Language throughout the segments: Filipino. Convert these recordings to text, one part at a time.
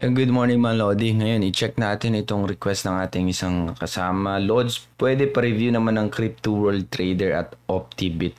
Eh, good morning mga Lodi. Ngayon, i-check natin itong request ng ating isang kasama. Lods, pwede pa-review naman ng Crypto World Trader at OptiBit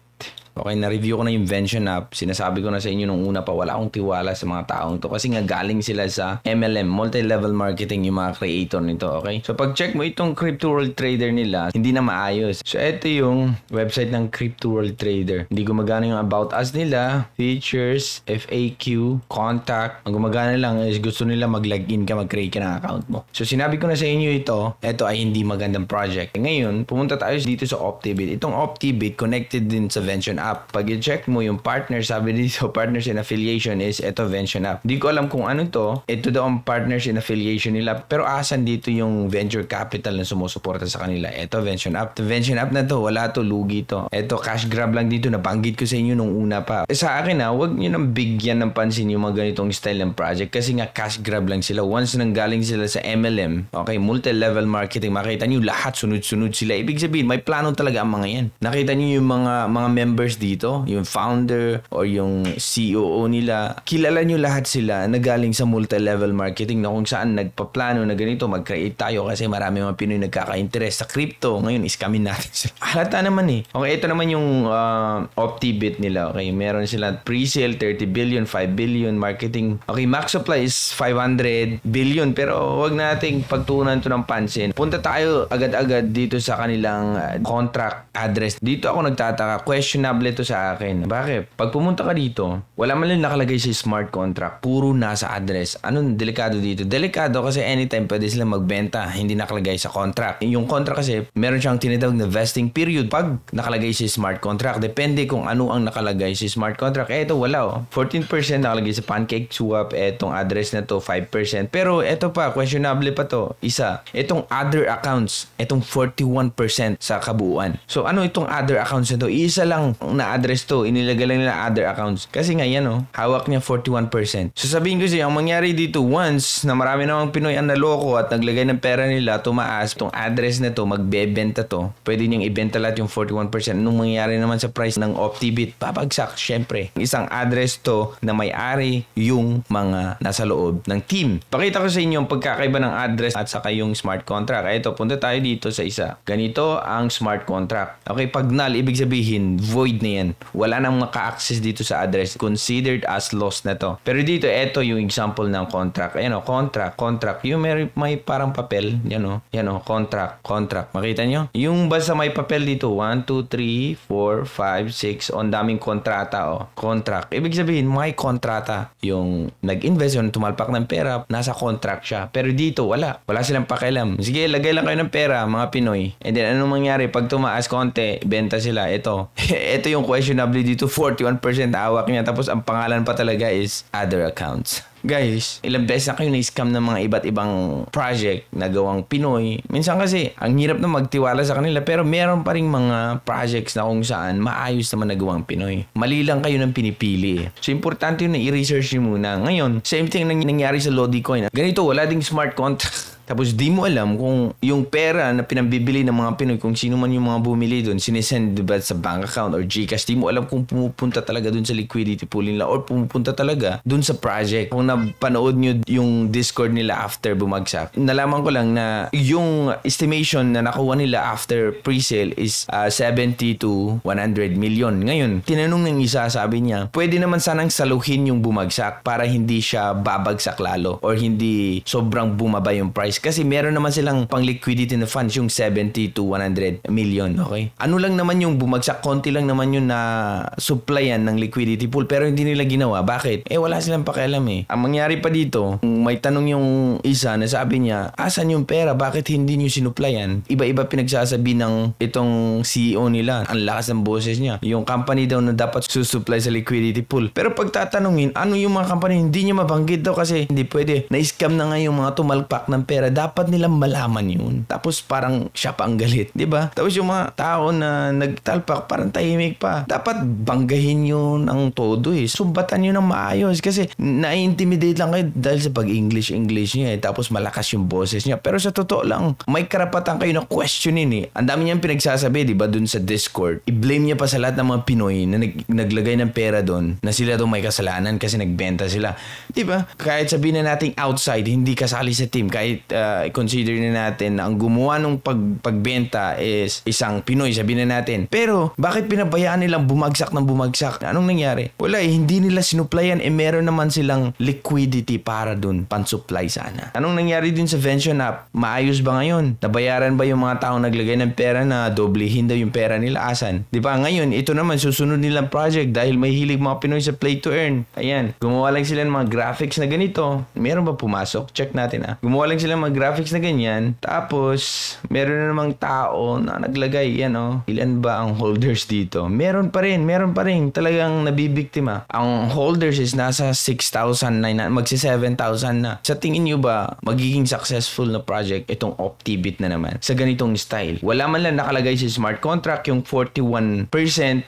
Okay, na-review ko na yung Vention app. Sinasabi ko na sa inyo nung una pa, wala akong tiwala sa mga taong to kasi nga galing sila sa MLM, multi-level marketing yung mga creator nito, okay? So pag-check mo itong Crypto World Trader nila, hindi na maayos. So ito yung website ng Crypto World Trader. Hindi gumagana yung about us nila, features, FAQ, contact. Ang gumagana lang is gusto nila mag-login ka, mag-create ka ng account mo. So sinabi ko na sa inyo ito, ito ay hindi magandang project. Ngayon, pumunta tayo dito sa Optibit. Itong Optibit connected din sa Vention app app. Pag i-check mo yung partner, sabi dito, partners in affiliation is ito venture app. Di ko alam kung ano to. Ito daw ang partners in affiliation nila. Pero asan dito yung venture capital na sumusuporta sa kanila? Ito venture app. Venture app na to, wala to, lugi to. Ito cash grab lang dito, nabanggit ko sa inyo nung una pa. E, sa akin ha, ah, wag niyo nang bigyan ng pansin yung mga ganitong style ng project kasi nga cash grab lang sila. Once nang galing sila sa MLM, okay, multi-level marketing, makita niyo lahat sunod-sunod sila. Ibig sabihin, may plano talaga ang mga yan. Nakita niyo yung mga mga members dito, yung founder or yung CEO nila, kilala nyo lahat sila na galing sa multi-level marketing na kung saan nagpaplano na ganito, mag-create tayo kasi marami mga Pinoy nagkaka-interest sa crypto. Ngayon, iskamin natin sila. Halata naman eh. Okay, ito naman yung uh, OptiBit nila. Okay, meron sila pre-sale 30 billion, 5 billion, marketing. Okay, max supply is 500 billion pero wag nating pagtunan to ng pansin. Punta tayo agad-agad dito sa kanilang uh, contract address. Dito ako nagtataka, questionable to sa akin. Bakit? Pag pumunta ka dito, wala man lang nakalagay sa smart contract. Puro nasa address. Anong delikado dito? Delikado kasi anytime pwede sila magbenta. Hindi nakalagay sa contract. Yung contract kasi, meron siyang tinatawag na vesting period pag nakalagay sa smart contract. Depende kung ano ang nakalagay sa smart contract. Eh, ito wala oh. 14% nakalagay sa pancake swap. Etong address na to, 5%. Pero ito pa, questionable pa to. Isa, itong other accounts, itong 41% sa kabuuan. So, ano itong other accounts na to? Isa lang na-address to. Inilagay lang nila other accounts. Kasi nga yan, oh, hawak niya 41%. So sabihin ko sa'yo, ang mangyari dito, once na marami namang Pinoy ang naloko at naglagay ng pera nila, tumaas, itong address na to, magbebenta to, pwede niyang ibenta lahat yung 41%. Nung mangyari naman sa price ng OptiBit, babagsak, syempre. Isang address to na may-ari yung mga nasa loob ng team. Pakita ko sa inyo ang pagkakaiba ng address at saka yung smart contract. Ito, punta tayo dito sa isa. Ganito ang smart contract. Okay, pag null, ibig sabihin, void feed na yan. Wala nang maka-access dito sa address. Considered as lost na to. Pero dito, eto yung example ng contract. Ayan o, contract, contract. Yung may, may parang papel. Yan o, yan o, contract, contract. Makita nyo? Yung basta may papel dito, 1, 2, 3, 4, 5, 6. On daming kontrata o. Contract. Ibig sabihin, may kontrata. Yung nag-invest, yung tumalpak ng pera, nasa contract siya. Pero dito, wala. Wala silang pakialam. Sige, lagay lang kayo ng pera, mga Pinoy. And then, anong mangyari? Pag tumaas konti, benta sila. Ito. Ito ito yung questionable dito, 41% awak niya. Tapos ang pangalan pa talaga is other accounts. Guys, ilang beses na kayo na-scam ng mga iba't ibang project na gawang Pinoy. Minsan kasi, ang hirap na magtiwala sa kanila pero meron pa rin mga projects na kung saan maayos naman na gawang Pinoy. Mali lang kayo ng pinipili. So, importante yun na i-research nyo muna. Ngayon, same thing nang nangyari sa Lodi Coin. Ganito, wala ding smart contract. Tapos di mo alam kung yung pera na pinambibili ng mga Pinoy, kung sino man yung mga bumili doon, sinesend ba sa bank account or Gcash, di mo alam kung pumupunta talaga doon sa liquidity pool nila or pumupunta talaga doon sa project. Kung napanood nyo yung Discord nila after bumagsak, nalaman ko lang na yung estimation na nakuha nila after pre-sale is uh, ah, 70 to 100 million. Ngayon, tinanong ng isa, sabi niya, pwede naman sanang saluhin yung bumagsak para hindi siya babagsak lalo or hindi sobrang bumaba yung price dollars kasi meron naman silang pang liquidity na funds yung 70 to 100 million, okay? Ano lang naman yung bumagsak, konti lang naman yun na supplyan ng liquidity pool pero hindi nila ginawa. Bakit? Eh wala silang pakialam eh. Ang mangyari pa dito, may tanong yung isa na sabi niya, asan yung pera? Bakit hindi niyo sinuplayan? Iba-iba pinagsasabi ng itong CEO nila. Ang lakas ng boses niya. Yung company daw na dapat susupply sa liquidity pool. Pero pagtatanungin, ano yung mga company hindi niya mabanggit daw kasi hindi pwede. Na-scam na nga yung mga tumalpak ng pera pera, dapat nilang malaman yun. Tapos parang siya pa ang galit, di ba? Tapos yung mga tao na nagtalpak, parang tahimik pa. Dapat banggahin yun ang todo eh. Sumbatan yun ng maayos kasi na-intimidate lang kayo dahil sa pag-English-English niya eh. Tapos malakas yung boses niya. Pero sa totoo lang, may karapatan kayo na questionin eh. Ang dami niyang pinagsasabi, di ba, dun sa Discord. I-blame niya pa sa lahat ng mga Pinoy na nag- naglagay ng pera doon na sila daw may kasalanan kasi nagbenta sila. Di ba? Kahit sabihin na nating outside, hindi kasali sa team. Kahit uh, consider na natin na ang gumawa ng pag pagbenta is isang Pinoy, sabihin na natin. Pero bakit pinabayaan nilang bumagsak ng bumagsak? Anong nangyari? Wala eh, hindi nila sinuplayan eh meron naman silang liquidity para dun, pan-supply sana. Anong nangyari din sa Vention App? Maayos ba ngayon? Nabayaran ba yung mga taong naglagay ng pera na doblehin daw yung pera nila? Asan? Di ba? Ngayon, ito naman susunod nilang project dahil may hilig mga Pinoy sa play to earn. Ayan, gumawa lang sila ng mga graphics na ganito. Meron ba pumasok? Check natin ah. Gumawa lang sila ng mag-graphics na ganyan. Tapos, meron na namang tao na naglagay, yan o, oh, ilan ba ang holders dito? Meron pa rin, meron pa rin talagang nabibiktima. Ang holders is nasa 6,000 na, magsi 7,000 na. Sa tingin nyo ba, magiging successful na project itong Optibit na naman sa ganitong style? Wala man lang nakalagay sa smart contract, yung 41%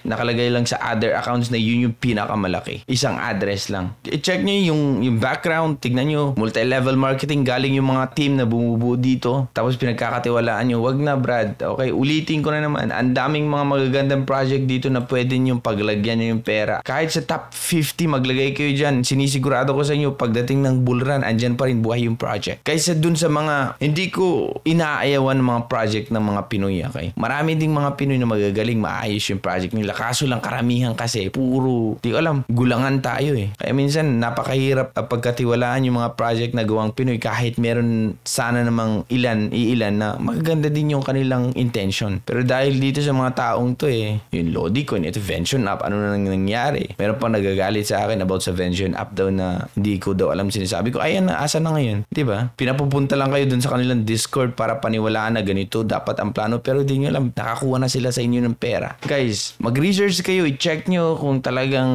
nakalagay lang sa other accounts na yun yung pinakamalaki. Isang address lang. I-check nyo yung, yung background, tignan nyo, multi-level marketing, galing yung mga team team na bumubuo dito, tapos pinagkakatiwalaan nyo, wag na Brad, okay, ulitin ko na naman, ang daming mga magagandang project dito na pwede nyo paglagyan nyo yung pera. Kahit sa top 50, maglagay kayo dyan, sinisigurado ko sa inyo, pagdating ng bull run, andyan pa rin buhay yung project. Kaysa dun sa mga, hindi ko inaayawan mga project ng mga Pinoy, okay? Marami ding mga Pinoy na magagaling, maayos yung project nila. Kaso lang, karamihan kasi, puro, di ko alam, gulangan tayo eh. Kaya minsan, napakahirap ah, pagkatiwalaan yung mga project na gawang Pinoy kahit meron sana namang ilan, iilan na magaganda din yung kanilang intention. Pero dahil dito sa mga taong to eh, yung Lodi ko, intervention Up, ano na nangyari? Meron pang nagagalit sa akin about sa vention Up daw na hindi ko daw alam sinasabi ko, ayan na, asa na ngayon? ba? Diba? Pinapupunta lang kayo dun sa kanilang Discord para paniwalaan na ganito, dapat ang plano, pero di nyo alam, nakakuha na sila sa inyo ng pera. Guys, mag-research kayo, i-check nyo kung talagang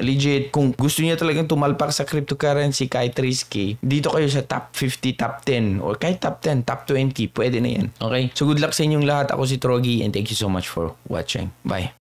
legit, kung gusto niya talagang tumalpak sa cryptocurrency kahit risky, dito kayo sa top 50, top 10 10 or kahit top 10, top 20, pwede na yan. Okay? So good luck sa inyong lahat. Ako si Trogi and thank you so much for watching. Bye.